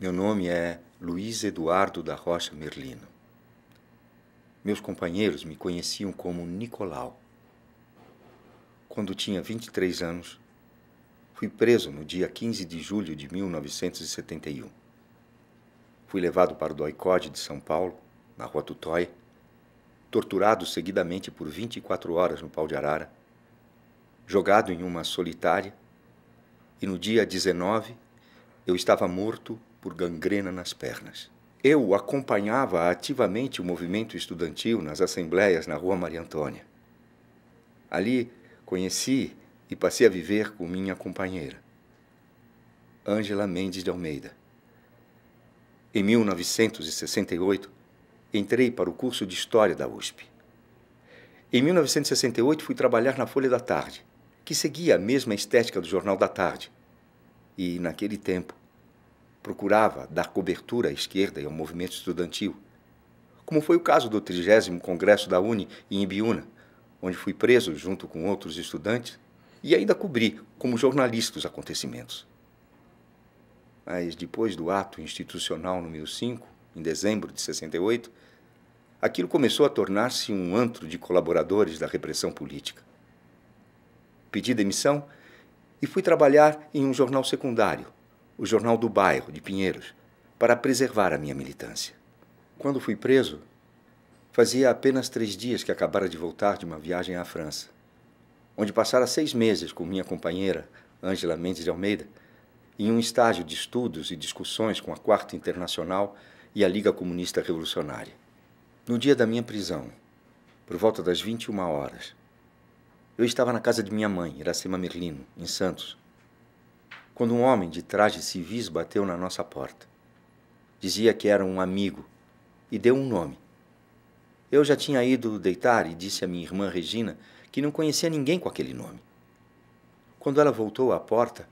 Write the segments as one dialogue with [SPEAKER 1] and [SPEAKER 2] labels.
[SPEAKER 1] Meu nome é Luiz Eduardo da Rocha Merlino. Meus companheiros me conheciam como Nicolau. Quando tinha 23 anos, fui preso no dia 15 de julho de 1971. Fui levado para o doicode de São Paulo, na rua Tutói, torturado seguidamente por 24 horas no pau de arara, jogado em uma solitária, e no dia 19 eu estava morto por gangrena nas pernas. Eu acompanhava ativamente o movimento estudantil nas assembleias na Rua Maria Antônia. Ali conheci e passei a viver com minha companheira, Ângela Mendes de Almeida. Em 1968, entrei para o curso de História da USP. Em 1968, fui trabalhar na Folha da Tarde, que seguia a mesma estética do Jornal da Tarde. E, naquele tempo, procurava dar cobertura à esquerda e ao movimento estudantil, como foi o caso do 30 Congresso da Uni em Ibiúna, onde fui preso junto com outros estudantes e ainda cobri como jornalista os acontecimentos. Mas depois do ato institucional número 5, em dezembro de 68, aquilo começou a tornar-se um antro de colaboradores da repressão política. Pedi demissão e fui trabalhar em um jornal secundário, o Jornal do Bairro, de Pinheiros, para preservar a minha militância. Quando fui preso, fazia apenas três dias que acabara de voltar de uma viagem à França, onde passara seis meses com minha companheira, Ângela Mendes de Almeida, em um estágio de estudos e discussões com a Quarta Internacional e a Liga Comunista Revolucionária. No dia da minha prisão, por volta das 21 horas, eu estava na casa de minha mãe, Iracema Merlino, em Santos, quando um homem de trajes civis bateu na nossa porta. Dizia que era um amigo e deu um nome. Eu já tinha ido deitar e disse à minha irmã Regina que não conhecia ninguém com aquele nome. Quando ela voltou à porta,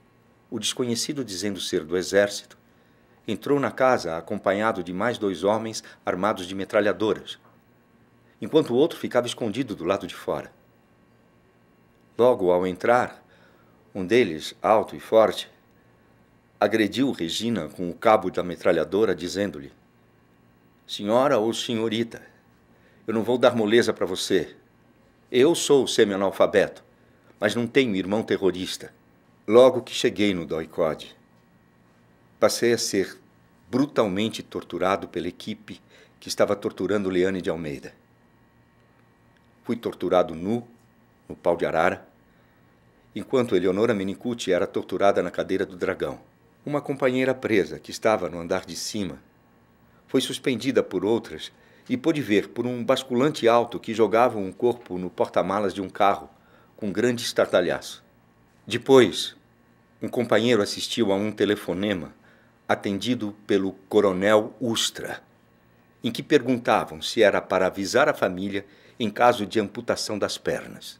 [SPEAKER 1] o desconhecido, dizendo ser do exército, entrou na casa acompanhado de mais dois homens armados de metralhadoras, enquanto o outro ficava escondido do lado de fora. Logo ao entrar, um deles, alto e forte, agrediu Regina com o cabo da metralhadora, dizendo-lhe: Senhora ou senhorita, eu não vou dar moleza para você. Eu sou semi-analfabeto, mas não tenho irmão terrorista. Logo que cheguei no Doicode passei a ser brutalmente torturado pela equipe que estava torturando Leane de Almeida. Fui torturado nu, no pau de arara, enquanto Eleonora Menicucci era torturada na cadeira do dragão. Uma companheira presa, que estava no andar de cima, foi suspendida por outras e pôde ver por um basculante alto que jogava um corpo no porta-malas de um carro, com grande estardalhaço. Depois, um companheiro assistiu a um telefonema atendido pelo coronel Ustra, em que perguntavam se era para avisar a família em caso de amputação das pernas.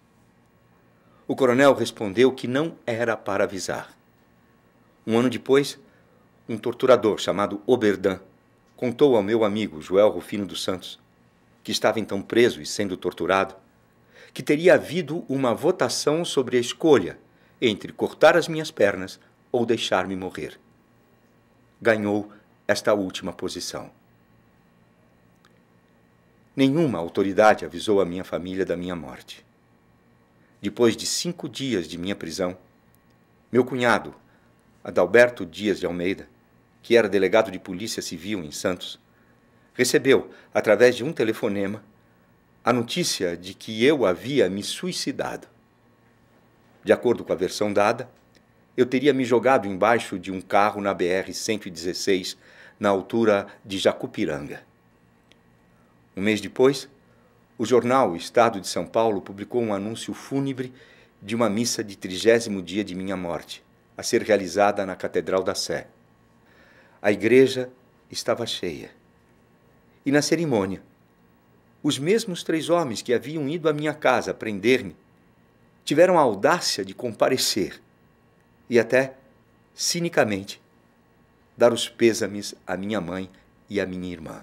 [SPEAKER 1] O coronel respondeu que não era para avisar, um ano depois, um torturador chamado Oberdan contou ao meu amigo Joel Rufino dos Santos, que estava então preso e sendo torturado, que teria havido uma votação sobre a escolha entre cortar as minhas pernas ou deixar-me morrer. Ganhou esta última posição. Nenhuma autoridade avisou a minha família da minha morte. Depois de cinco dias de minha prisão, meu cunhado, Adalberto Dias de Almeida, que era delegado de Polícia Civil em Santos, recebeu, através de um telefonema, a notícia de que eu havia me suicidado. De acordo com a versão dada, eu teria me jogado embaixo de um carro na BR-116, na altura de Jacupiranga. Um mês depois, o jornal Estado de São Paulo publicou um anúncio fúnebre de uma missa de trigésimo dia de minha morte a ser realizada na Catedral da Sé. A igreja estava cheia. E na cerimônia, os mesmos três homens que haviam ido à minha casa prender-me tiveram a audácia de comparecer e até, cinicamente, dar os pêsames à minha mãe e à minha irmã.